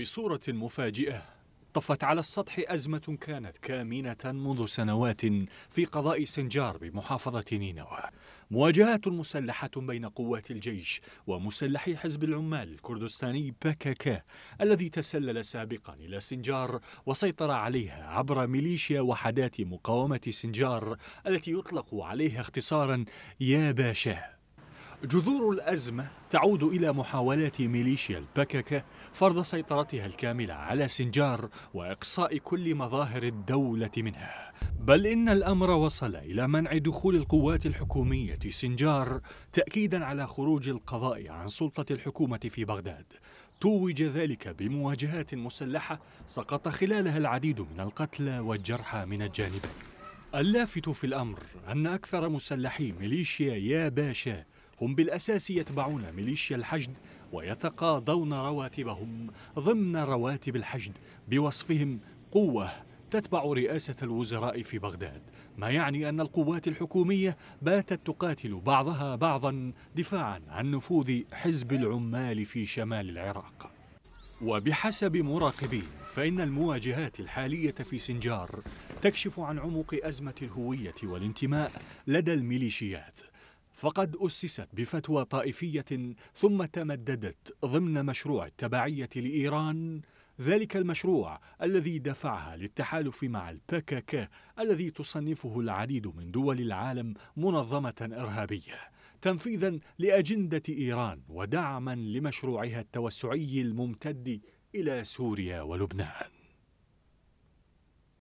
بصورة مفاجئة طفت على السطح أزمة كانت كامنة منذ سنوات في قضاء سنجار بمحافظة نينوى مواجهات مسلحة بين قوات الجيش ومسلحي حزب العمال الكردستاني باكاكا الذي تسلل سابقا إلى سنجار وسيطر عليها عبر ميليشيا وحدات مقاومة سنجار التي يطلق عليها اختصارا يا باشا جذور الأزمة تعود إلى محاولات ميليشيا البككة فرض سيطرتها الكاملة على سنجار وإقصاء كل مظاهر الدولة منها بل إن الأمر وصل إلى منع دخول القوات الحكومية سنجار تأكيدا على خروج القضاء عن سلطة الحكومة في بغداد توج ذلك بمواجهات مسلحة سقط خلالها العديد من القتلى والجرحى من الجانبين اللافت في الأمر أن أكثر مسلحي ميليشيا يا باشا هم بالأساس يتبعون ميليشيا الحشد ويتقاضون رواتبهم ضمن رواتب الحشد بوصفهم قوة تتبع رئاسة الوزراء في بغداد ما يعني أن القوات الحكومية باتت تقاتل بعضها بعضا دفاعا عن نفوذ حزب العمال في شمال العراق وبحسب مراقبين فإن المواجهات الحالية في سنجار تكشف عن عمق أزمة الهوية والانتماء لدى الميليشيات فقد أسست بفتوى طائفية ثم تمددت ضمن مشروع التبعية لإيران ذلك المشروع الذي دفعها للتحالف مع البكك الذي تصنفه العديد من دول العالم منظمة إرهابية تنفيذا لأجندة إيران ودعما لمشروعها التوسعي الممتد إلى سوريا ولبنان